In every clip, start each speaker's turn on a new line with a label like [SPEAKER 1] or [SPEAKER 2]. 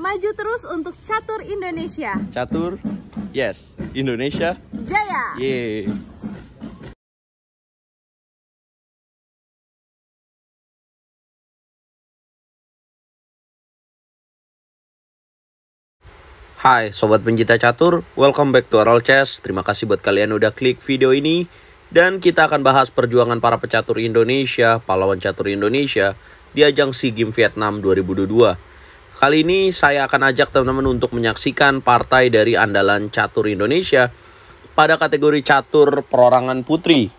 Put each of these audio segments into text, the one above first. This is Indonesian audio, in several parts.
[SPEAKER 1] Maju terus untuk catur Indonesia. Catur, yes. Indonesia, jaya. Yeay. Hai Sobat Pencinta Catur, welcome back to Oral Chess. Terima kasih buat kalian udah klik video ini. Dan kita akan bahas perjuangan para pecatur Indonesia, pahlawan catur Indonesia di ajang SEA Games Vietnam 2022. Kali ini saya akan ajak teman-teman untuk menyaksikan partai dari andalan catur Indonesia pada kategori catur perorangan putri.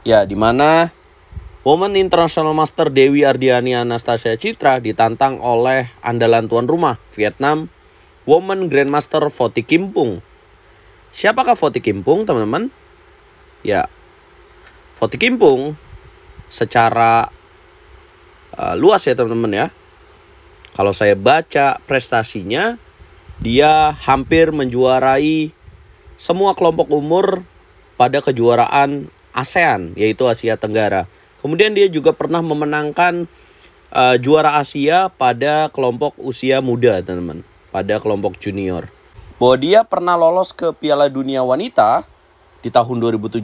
[SPEAKER 1] Ya, di mana Women International Master Dewi Ardiani Anastasia Citra ditantang oleh andalan tuan rumah Vietnam, Women Grandmaster Foti Kimpung. Siapakah Foti Kimpung, teman-teman? Ya, Foti Kimpung secara uh, luas ya teman-teman ya kalau saya baca prestasinya, dia hampir menjuarai semua kelompok umur pada kejuaraan ASEAN, yaitu Asia Tenggara. Kemudian dia juga pernah memenangkan uh, juara Asia pada kelompok usia muda, teman-teman, pada kelompok junior. Bahwa dia pernah lolos ke Piala Dunia Wanita di tahun 2017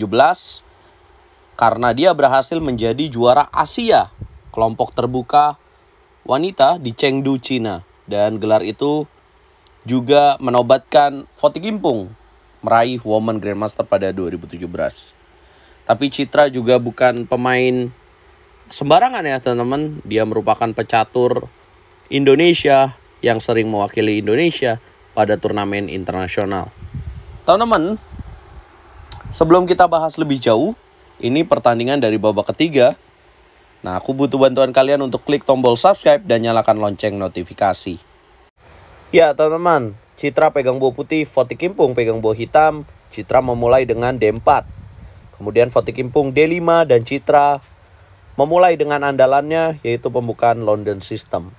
[SPEAKER 1] karena dia berhasil menjadi juara Asia kelompok terbuka wanita di Chengdu, Cina. Dan gelar itu juga menobatkan Foti Kimpung meraih Women Grandmaster pada 2017. Tapi Citra juga bukan pemain sembarangan ya teman-teman. Dia merupakan pecatur Indonesia yang sering mewakili Indonesia pada turnamen internasional. Teman-teman, sebelum kita bahas lebih jauh, ini pertandingan dari babak ketiga Nah, aku butuh bantuan kalian untuk klik tombol subscribe dan nyalakan lonceng notifikasi. Ya, teman-teman, Citra pegang buah putih, Foti Kimpung pegang buah hitam, Citra memulai dengan D4. Kemudian Foti Kimpung D5 dan Citra memulai dengan andalannya yaitu pembukaan London System.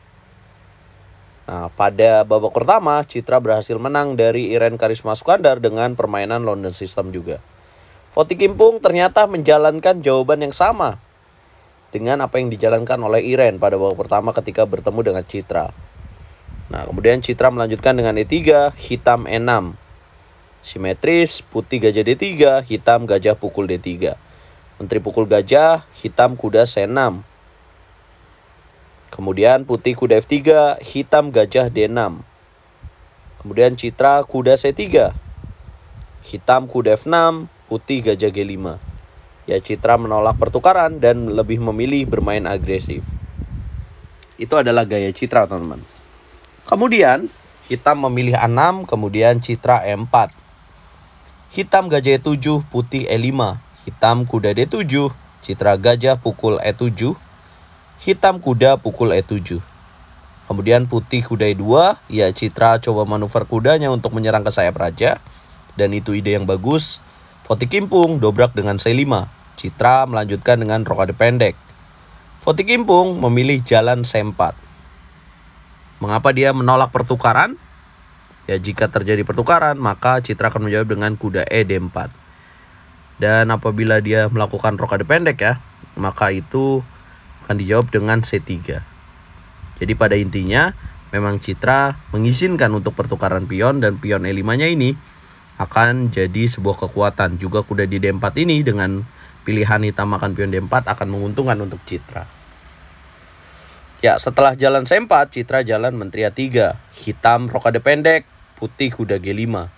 [SPEAKER 1] Nah, pada babak pertama, Citra berhasil menang dari Iren Karisma Skandar dengan permainan London System juga. Foti Kimpung ternyata menjalankan jawaban yang sama dengan apa yang dijalankan oleh Iren pada babak pertama ketika bertemu dengan Citra. Nah, kemudian Citra melanjutkan dengan E3, hitam E6. Simetris, putih gajah D3, hitam gajah pukul D3. Menteri pukul gajah, hitam kuda C6. Kemudian putih kuda F3, hitam gajah D6. Kemudian Citra kuda C3. Hitam kuda F6, putih gajah G5 ya Citra menolak pertukaran dan lebih memilih bermain agresif. Itu adalah gaya Citra, teman-teman. Kemudian, hitam memilih A6, kemudian Citra E4. Hitam gajah E7, putih E5. Hitam kuda D7, Citra gajah pukul E7. Hitam kuda pukul E7. Kemudian putih kuda E2, ya Citra coba manuver kudanya untuk menyerang ke sayap raja. Dan itu ide yang bagus. Foti Kimpung dobrak dengan C5. Citra melanjutkan dengan rokade pendek. Foti Kimpung memilih jalan sempat. Mengapa dia menolak pertukaran? Ya jika terjadi pertukaran, maka Citra akan menjawab dengan kuda E D4. Dan apabila dia melakukan rokade pendek ya, maka itu akan dijawab dengan C3. Jadi pada intinya, memang Citra mengizinkan untuk pertukaran pion dan pion E5-nya ini akan jadi sebuah kekuatan. Juga kuda di D4 ini dengan Pilihan hitam akan pion D4 akan menguntungkan untuk Citra. Ya, setelah jalan C4, Citra jalan menteri A3. Hitam rokade pendek, putih kuda G5.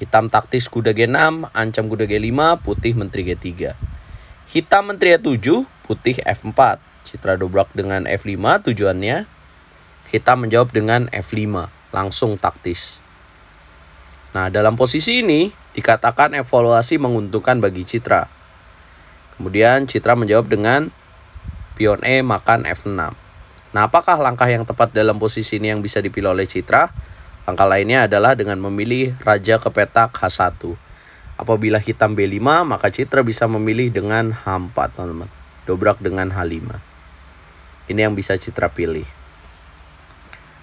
[SPEAKER 1] Hitam taktis kuda G6, ancam kuda G5, putih menteri G3. Hitam menteri A7, putih F4. Citra dobrak dengan F5 tujuannya. Hitam menjawab dengan F5, langsung taktis. Nah, dalam posisi ini dikatakan evaluasi menguntungkan bagi Citra. Kemudian Citra menjawab dengan pion E makan F6. Nah, apakah langkah yang tepat dalam posisi ini yang bisa dipilih oleh Citra? Langkah lainnya adalah dengan memilih raja ke petak H1. Apabila hitam B5, maka Citra bisa memilih dengan H4, teman-teman. Dobrak dengan H5. Ini yang bisa Citra pilih.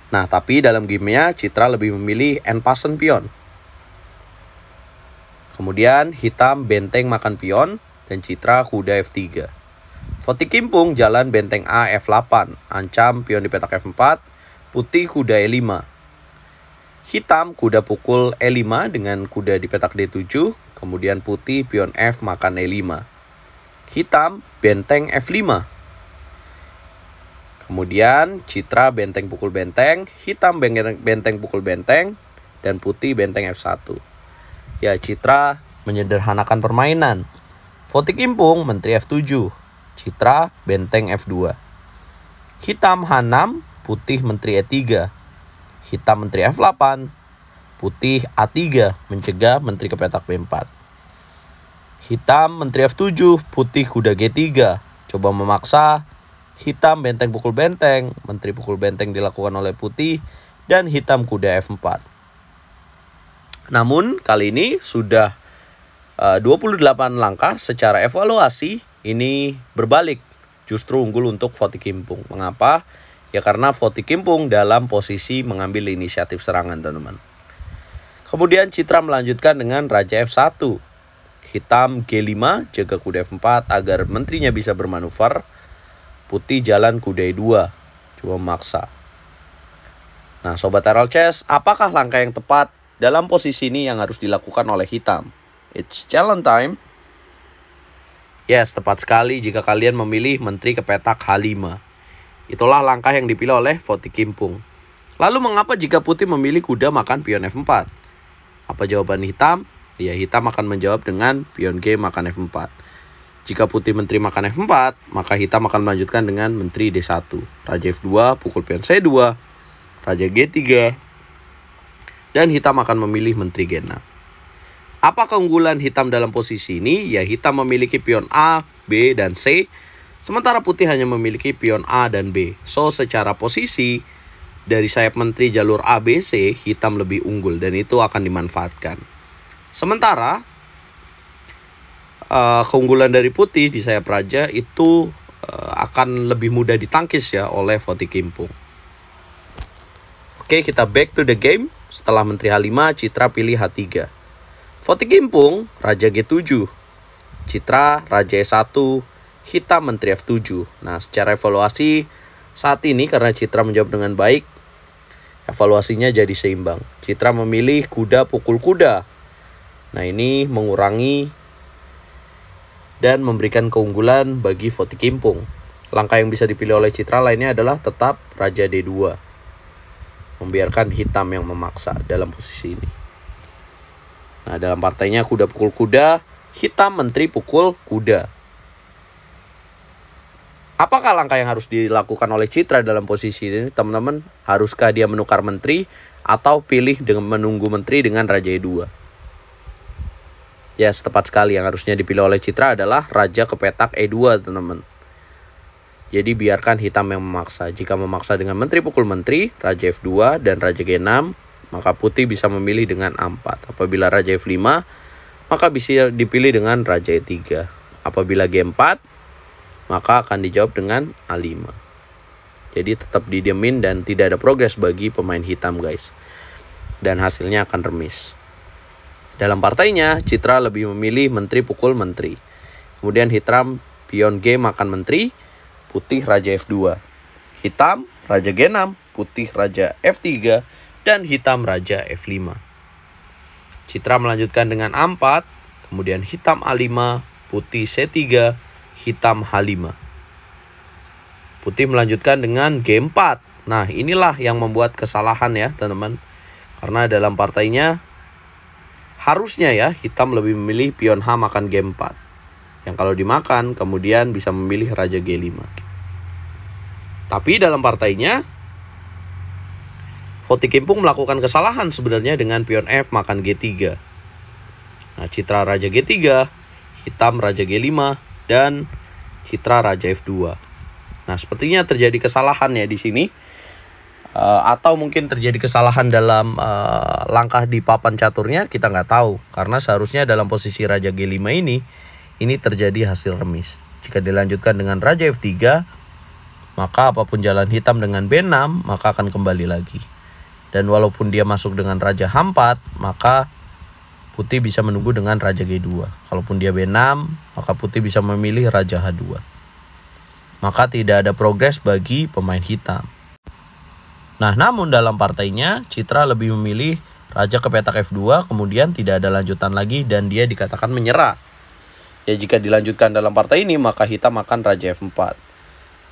[SPEAKER 1] Nah, tapi dalam gamenya Citra lebih memilih N pasen pion. Kemudian hitam benteng makan pion, dan Citra kuda F3. Foti Kimpung jalan benteng A F8, ancam pion di petak F4, putih kuda E5. Hitam kuda pukul E5 dengan kuda di petak D7, kemudian putih pion F makan E5. Hitam benteng F5. Kemudian Citra benteng pukul benteng, hitam benteng, benteng pukul benteng, dan putih benteng F1. Ya Citra menyederhanakan permainan. Fotik Impung, Menteri F7. Citra, Benteng F2. Hitam Hanam, Putih Menteri E3. Hitam Menteri F8. Putih A3, mencegah Menteri Kepetak B4. Hitam Menteri F7, Putih Kuda G3. Coba memaksa, hitam benteng pukul benteng, menteri pukul benteng dilakukan oleh putih, dan hitam kuda F4. Namun kali ini sudah 28 eh, langkah secara evaluasi ini berbalik justru unggul untuk Foti Kimpung. Mengapa? Ya karena Foti Kimpung dalam posisi mengambil inisiatif serangan teman-teman. Kemudian Citra melanjutkan dengan Raja F1. Hitam G5, jaga kuda F4 agar menterinya bisa bermanuver. Putih jalan kuda E2, cuma maksa. Nah Sobat Eral Chess, apakah langkah yang tepat dalam posisi ini yang harus dilakukan oleh hitam? It's challenge time. Yes, tepat sekali jika kalian memilih menteri Kepetak H5. Itulah langkah yang dipilih oleh Foti Kimpung. Lalu mengapa jika putih memilih kuda makan pion F4? Apa jawaban hitam? Ya, hitam akan menjawab dengan pion G makan F4. Jika putih menteri makan F4, maka hitam akan melanjutkan dengan menteri D1. Raja F2, pukul pion C2, Raja G3, dan hitam akan memilih menteri G6. Apa keunggulan hitam dalam posisi ini? Ya hitam memiliki pion A, B, dan C. Sementara putih hanya memiliki pion A dan B. So secara posisi dari sayap menteri jalur ABC hitam lebih unggul dan itu akan dimanfaatkan. Sementara uh, keunggulan dari putih di sayap raja itu uh, akan lebih mudah ditangkis ya oleh Foti Kimpung. Oke, kita back to the game. Setelah menteri H5, Citra pilih H3. Fotik Kimpung, Raja G7. Citra, Raja E1. Hitam, Menteri F7. Nah, secara evaluasi, saat ini karena Citra menjawab dengan baik, evaluasinya jadi seimbang. Citra memilih kuda pukul kuda. Nah, ini mengurangi dan memberikan keunggulan bagi Fotik Kimpung. Langkah yang bisa dipilih oleh Citra lainnya adalah tetap Raja D2. Membiarkan hitam yang memaksa dalam posisi ini. Nah, dalam partainya kuda pukul kuda, hitam menteri pukul kuda. Apakah langkah yang harus dilakukan oleh Citra dalam posisi ini, teman-teman? Haruskah dia menukar menteri atau pilih dengan menunggu menteri dengan Raja E2? Ya, tepat sekali yang harusnya dipilih oleh Citra adalah Raja kepetak E2, teman-teman. Jadi biarkan hitam yang memaksa. Jika memaksa dengan menteri pukul menteri, Raja F2 dan Raja G6, maka putih bisa memilih dengan A4. Apabila raja F5, maka bisa dipilih dengan raja E3. Apabila G4, maka akan dijawab dengan A5. Jadi tetap didiemin dan tidak ada progres bagi pemain hitam guys. Dan hasilnya akan remis. Dalam partainya, Citra lebih memilih menteri pukul menteri. Kemudian hitam pion G makan menteri, putih raja F2. Hitam raja G6, putih raja F3, dan hitam raja F5. Citra melanjutkan dengan A4, kemudian hitam A5, putih C3, hitam H5. Putih melanjutkan dengan G4. Nah, inilah yang membuat kesalahan ya, teman-teman. Karena dalam partainya harusnya ya hitam lebih memilih pion H makan G4. Yang kalau dimakan kemudian bisa memilih raja G5. Tapi dalam partainya Koti Kimpung melakukan kesalahan sebenarnya dengan pion F makan G3. Nah, citra raja G3, hitam raja G5, dan citra raja F2. Nah, sepertinya terjadi kesalahan ya di sini. Uh, atau mungkin terjadi kesalahan dalam uh, langkah di papan caturnya kita nggak tahu karena seharusnya dalam posisi raja G5 ini ini terjadi hasil remis. Jika dilanjutkan dengan raja F3 maka apapun jalan hitam dengan B6 maka akan kembali lagi. Dan walaupun dia masuk dengan raja H4, maka putih bisa menunggu dengan raja G2. Kalaupun dia B6, maka putih bisa memilih raja H2. Maka tidak ada progres bagi pemain hitam. Nah, namun dalam partainya Citra lebih memilih raja ke petak F2, kemudian tidak ada lanjutan lagi dan dia dikatakan menyerah. Ya jika dilanjutkan dalam partai ini maka hitam akan raja F4.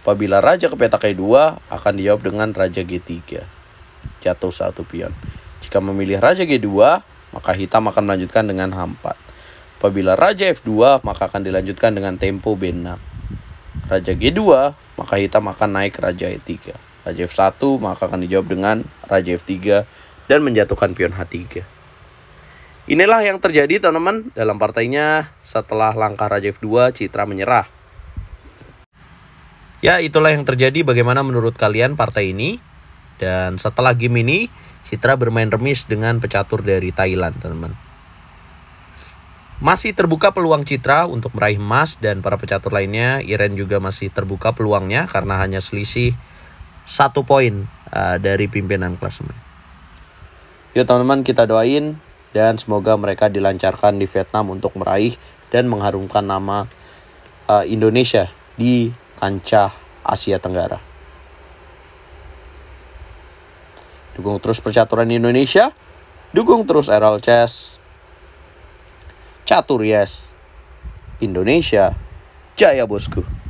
[SPEAKER 1] Apabila raja ke petak E2 akan dijawab dengan raja G3 jatuh satu pion. Jika memilih raja G2, maka hitam akan melanjutkan dengan H4. Apabila raja F2, maka akan dilanjutkan dengan tempo B6. Raja G2, maka hitam akan naik raja E3. Raja F1, maka akan dijawab dengan raja F3 dan menjatuhkan pion H3. Inilah yang terjadi teman-teman dalam partainya setelah langkah raja F2 Citra menyerah. Ya, itulah yang terjadi bagaimana menurut kalian partai ini. Dan setelah game ini, Citra bermain remis dengan pecatur dari Thailand, teman-teman. Masih terbuka peluang Citra untuk meraih emas dan para pecatur lainnya. Iren juga masih terbuka peluangnya karena hanya selisih satu poin uh, dari pimpinan klasemen. Yuk ya, teman-teman kita doain dan semoga mereka dilancarkan di Vietnam untuk meraih dan mengharumkan nama uh, Indonesia di kancah Asia Tenggara. Dukung terus percaturan Indonesia. Dukung terus Errol Chess. Catur Yes. Indonesia. Jaya bosku.